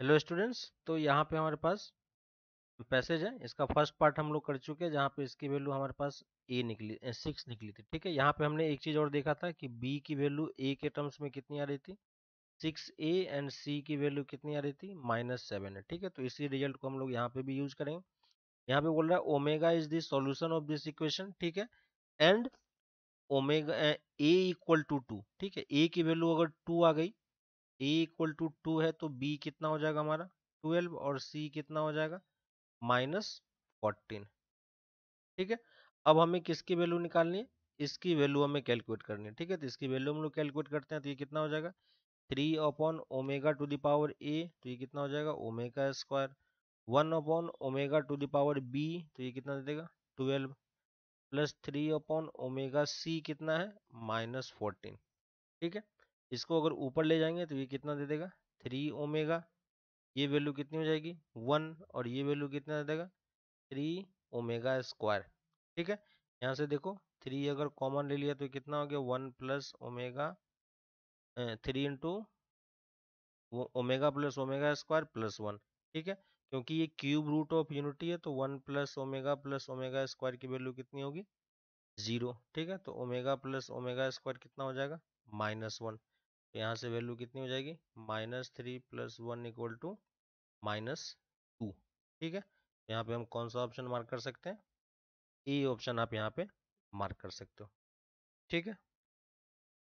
hello students तो यहाँ पे हमारे पास पैसेज है इसका फर्स्ट पार्ट हम लोग कर चुके हैं जहाँ पे इसकी वैल्यू हमारे पास ए निकली सिक्स निकली थी ठीक है यहाँ पे हमने एक चीज़ और देखा था कि बी की वैल्यू ए के टर्म्स में कितनी आ रही थी सिक्स ए एंड सी की वैल्यू कितनी आ रही थी माइनस सेवन है ठीक है तो इसी रिजल्ट को हम लोग यहाँ पे भी यूज करेंगे यहाँ पे बोल रहा है omega is the solution of this equation ठीक है and omega A equal to two ठीक है ए की वैल्यू अगर टू आ गई ए इक्वल टू टू है तो बी कितना हो जाएगा हमारा ट्वेल्व और सी कितना हो जाएगा माइनस फोर्टीन ठीक है अब हमें किसकी वैल्यू निकालनी है इसकी वैल्यू हमें कैलकुलेट करनी है ठीक है तो इसकी वैल्यू हम लोग कैलकुलेट करते हैं तो ये कितना हो जाएगा three upon omega to the power A तो ये कितना हो जाएगा omega square one upon omega to the power B तो ये कितना दे देगा twelve plus three upon omega C कितना है माइनस फोर्टीन ठीक है इसको अगर ऊपर ले जाएंगे तो ये कितना दे देगा थ्री ओमेगा ये वैल्यू कितनी हो जाएगी वन और ये वैल्यू कितना दे देगा थ्री ओमेगा स्क्वायर ठीक है यहाँ से देखो थ्री अगर कॉमन ले लिया तो कितना हो गया one plus omega three into omega plus omega square plus one ठीक है क्योंकि ये क्यूब रूट ऑफ यूनिटी है तो one plus omega plus omega square की वैल्यू कितनी होगी जीरो ठीक है तो ओमेगा प्लस ओमेगा स्क्वायर कितना हो जाएगा माइनस वन तो यहाँ से वैल्यू कितनी हो जाएगी minus three plus one equal to minus two ठीक है यहाँ पे हम कौन सा ऑप्शन मार्क कर सकते हैं ई ऑप्शन आप यहाँ पे मार्क कर सकते हो ठीक है